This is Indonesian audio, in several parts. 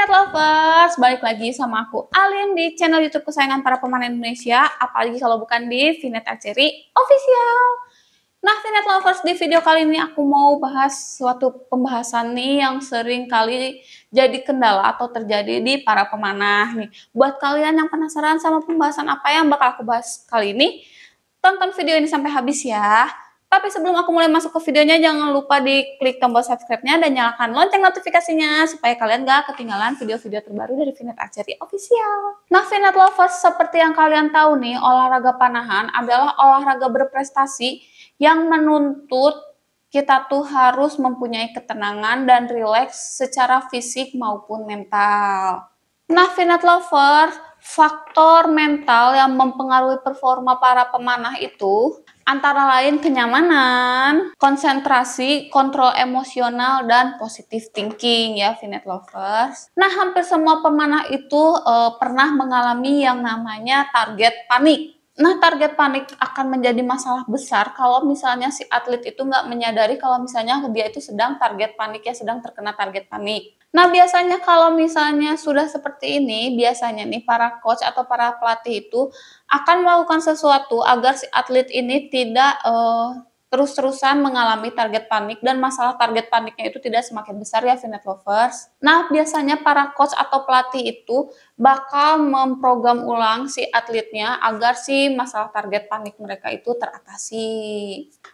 Internet Lovers, balik lagi sama aku Alin di channel YouTube kesayangan para pemain Indonesia, apalagi kalau bukan di Vinet Archery Official. Nah, Vinet Lovers, di video kali ini aku mau bahas suatu pembahasan nih yang sering kali jadi kendala atau terjadi di para pemanah nih. Buat kalian yang penasaran sama pembahasan apa yang bakal aku bahas kali ini, tonton video ini sampai habis ya. Tapi sebelum aku mulai masuk ke videonya, jangan lupa di klik tombol subscribe-nya dan nyalakan lonceng notifikasinya supaya kalian gak ketinggalan video-video terbaru dari Vinet Archery Official. Nah, Vinet Lovers, seperti yang kalian tahu nih, olahraga panahan adalah olahraga berprestasi yang menuntut kita tuh harus mempunyai ketenangan dan rileks secara fisik maupun mental. Nah, Vinet Lovers, faktor mental yang mempengaruhi performa para pemanah itu antara lain kenyamanan, konsentrasi, kontrol emosional, dan positive thinking ya, finet Lovers. Nah, hampir semua pemanah itu e, pernah mengalami yang namanya target panik. Nah, target panik akan menjadi masalah besar kalau misalnya si atlet itu nggak menyadari kalau misalnya dia itu sedang target panik ya, sedang terkena target panik. Nah, biasanya kalau misalnya sudah seperti ini, biasanya nih para coach atau para pelatih itu akan melakukan sesuatu agar si atlet ini tidak uh, terus-terusan mengalami target panik dan masalah target paniknya itu tidak semakin besar ya Finet Lovers. Nah, biasanya para coach atau pelatih itu bakal memprogram ulang si atletnya agar si masalah target panik mereka itu teratasi.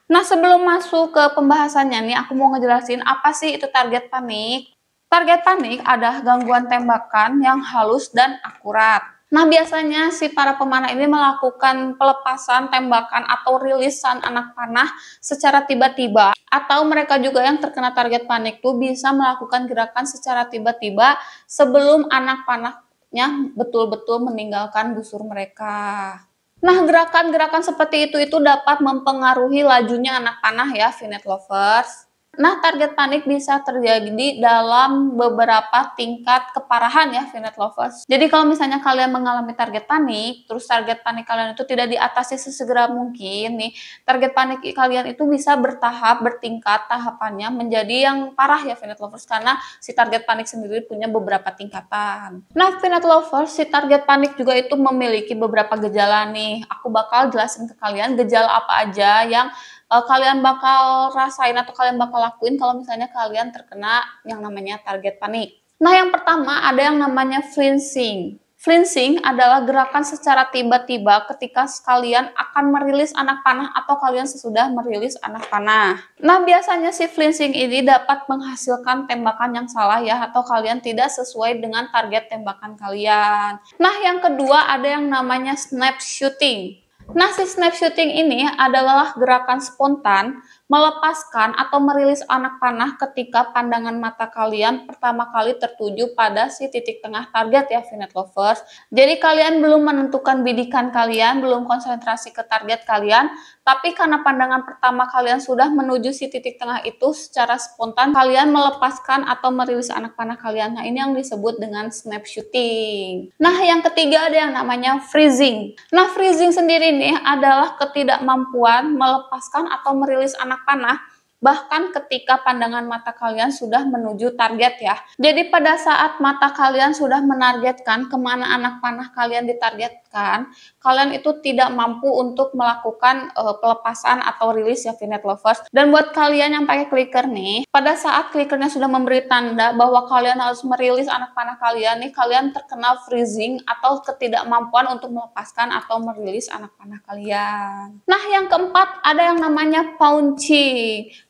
Nah, sebelum masuk ke pembahasannya nih, aku mau ngejelasin apa sih itu target panik. Target panik adalah gangguan tembakan yang halus dan akurat. Nah, biasanya si para pemanah ini melakukan pelepasan tembakan atau rilisan anak panah secara tiba-tiba atau mereka juga yang terkena target panik itu bisa melakukan gerakan secara tiba-tiba sebelum anak panahnya betul-betul meninggalkan busur mereka. Nah, gerakan-gerakan seperti itu itu dapat mempengaruhi lajunya anak panah ya, Finet Lovers. Nah, target panik bisa terjadi dalam beberapa tingkat keparahan ya, Finet Lovers. Jadi kalau misalnya kalian mengalami target panik, terus target panik kalian itu tidak diatasi sesegera mungkin nih, target panik kalian itu bisa bertahap, bertingkat tahapannya menjadi yang parah ya, Finet Lovers, karena si target panik sendiri punya beberapa tingkatan. Nah, Finet Lovers, si target panik juga itu memiliki beberapa gejala nih. Aku bakal jelasin ke kalian gejala apa aja yang uh, kalian bakal rasain atau kalian bakal lakuin kalau misalnya kalian terkena yang namanya target panik. Nah, yang pertama ada yang namanya flinching. Flinching adalah gerakan secara tiba-tiba ketika kalian akan merilis anak panah atau kalian sesudah merilis anak panah. Nah, biasanya si flinching ini dapat menghasilkan tembakan yang salah ya atau kalian tidak sesuai dengan target tembakan kalian. Nah, yang kedua ada yang namanya snap shooting. Nah, si snapshooting ini adalah gerakan spontan melepaskan atau merilis anak panah ketika pandangan mata kalian pertama kali tertuju pada si titik tengah target ya finite Lovers. Jadi kalian belum menentukan bidikan kalian, belum konsentrasi ke target kalian, tapi karena pandangan pertama kalian sudah menuju si titik tengah itu secara spontan kalian melepaskan atau merilis anak panah kalian. Nah, ini yang disebut dengan snap shooting. Nah, yang ketiga ada yang namanya freezing. Nah, freezing sendiri nih adalah ketidakmampuan melepaskan atau merilis anak anak panah bahkan ketika pandangan mata kalian sudah menuju target ya. Jadi pada saat mata kalian sudah menargetkan kemana anak panah kalian ditargetkan, kalian itu tidak mampu untuk melakukan uh, pelepasan atau rilis ya Finet Lovers. Dan buat kalian yang pakai clicker nih, pada saat clickernya sudah memberi tanda bahwa kalian harus merilis anak panah kalian nih, kalian terkena freezing atau ketidakmampuan untuk melepaskan atau merilis anak panah kalian. Nah yang keempat ada yang namanya pouncing.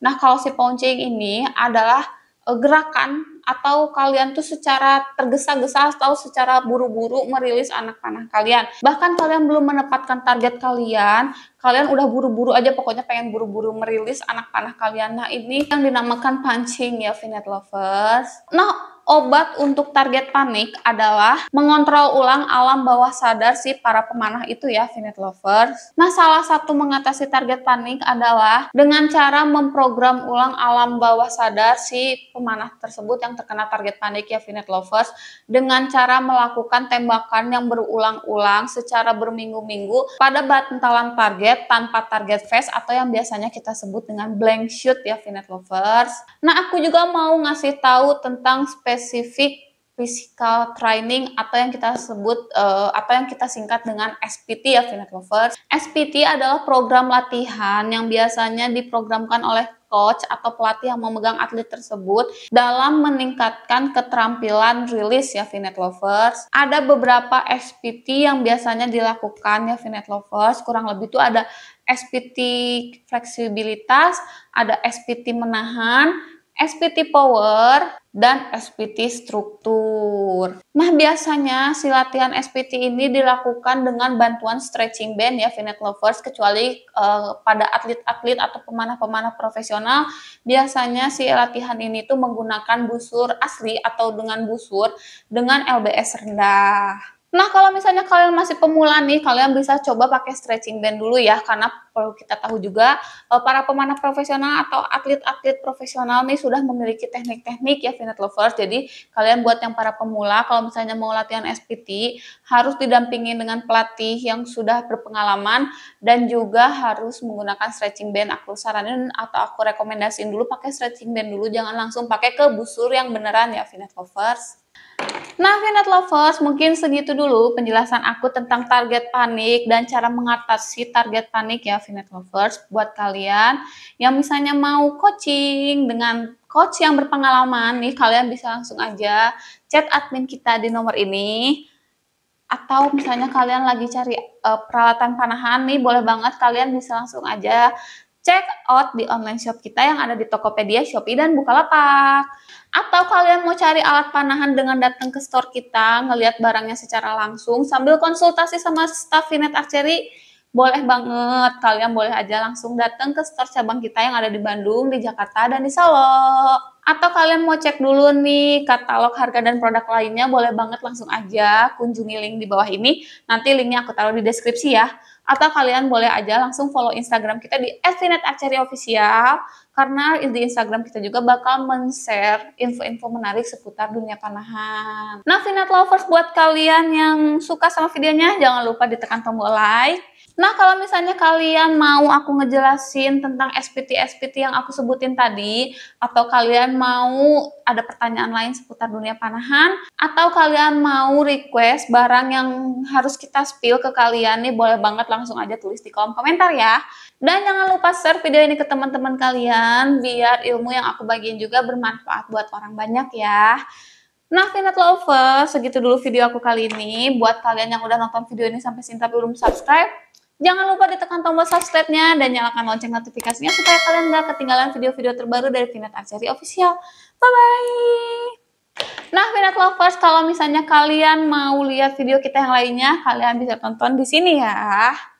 Nah, kalau si pouncing ini adalah e, gerakan atau kalian tuh secara tergesa-gesa atau secara buru-buru merilis anak panah kalian. Bahkan kalian belum menempatkan target kalian, kalian udah buru-buru aja pokoknya pengen buru-buru merilis anak panah kalian. Nah, ini yang dinamakan pancing ya, finet Lovers. Nah, Obat untuk target panik adalah mengontrol ulang alam bawah sadar si para pemanah itu ya, Finite Lovers. Nah, salah satu mengatasi target panik adalah dengan cara memprogram ulang alam bawah sadar si pemanah tersebut yang terkena target panik ya, Finite Lovers, dengan cara melakukan tembakan yang berulang-ulang secara berminggu-minggu pada bantalan target tanpa target face atau yang biasanya kita sebut dengan blank shoot ya, Finite Lovers. Nah, aku juga mau ngasih tahu tentang space spesifik physical training atau yang kita sebut uh, eh, atau yang kita singkat dengan SPT ya Finet Lovers. SPT adalah program latihan yang biasanya diprogramkan oleh coach atau pelatih yang memegang atlet tersebut dalam meningkatkan keterampilan rilis ya Finet Lovers. Ada beberapa SPT yang biasanya dilakukan ya Finet Lovers, kurang lebih itu ada SPT fleksibilitas, ada SPT menahan, SPT power dan SPT struktur. Nah, biasanya si latihan SPT ini dilakukan dengan bantuan stretching band ya Finet Lovers kecuali uh, pada atlet-atlet atau pemanah-pemanah profesional biasanya si latihan ini tuh menggunakan busur asli atau dengan busur dengan LBS rendah. Nah, kalau misalnya kalian masih pemula nih, kalian bisa coba pakai stretching band dulu ya, karena perlu kita tahu juga eh, para pemanah profesional atau atlet-atlet profesional nih sudah memiliki teknik-teknik ya Finet Lovers. Jadi, kalian buat yang para pemula, kalau misalnya mau latihan SPT, harus didampingi dengan pelatih yang sudah berpengalaman dan juga harus menggunakan stretching band. Aku saranin atau aku rekomendasiin dulu pakai stretching band dulu, jangan langsung pakai ke busur yang beneran ya Finet Lovers. Nah, vinet Lovers, mungkin segitu dulu penjelasan aku tentang target panik dan cara mengatasi target panik ya, vinet Lovers. Buat kalian yang misalnya mau coaching dengan coach yang berpengalaman nih, kalian bisa langsung aja chat admin kita di nomor ini atau misalnya kalian lagi cari uh, peralatan panahan nih boleh banget kalian bisa langsung aja check out di online shop kita yang ada di Tokopedia, Shopee, dan Bukalapak. Atau kalian mau cari alat panahan dengan datang ke store kita, ngelihat barangnya secara langsung, sambil konsultasi sama staff Vinet Archery, boleh banget. Kalian boleh aja langsung datang ke store cabang kita yang ada di Bandung, di Jakarta, dan di Solo. Atau kalian mau cek dulu nih katalog harga dan produk lainnya, boleh banget langsung aja kunjungi link di bawah ini. Nanti linknya aku taruh di deskripsi ya atau kalian boleh aja langsung follow Instagram kita di Official karena di Instagram kita juga bakal men-share info-info menarik seputar dunia panahan. Nah, Finet Lovers buat kalian yang suka sama videonya jangan lupa ditekan tombol like Nah, kalau misalnya kalian mau aku ngejelasin tentang SPT-SPT yang aku sebutin tadi, atau kalian mau ada pertanyaan lain seputar dunia panahan, atau kalian mau request barang yang harus kita spill ke kalian nih, boleh banget langsung aja tulis di kolom komentar ya. Dan jangan lupa share video ini ke teman-teman kalian, biar ilmu yang aku bagiin juga bermanfaat buat orang banyak ya. Nah, Finet Lover, segitu dulu video aku kali ini. Buat kalian yang udah nonton video ini sampai sini tapi belum subscribe, Jangan lupa ditekan tombol subscribe-nya dan nyalakan lonceng notifikasinya supaya kalian nggak ketinggalan video-video terbaru dari Finet Archery Official. Bye-bye! Nah, Finet Lovers, kalau misalnya kalian mau lihat video kita yang lainnya, kalian bisa tonton di sini ya.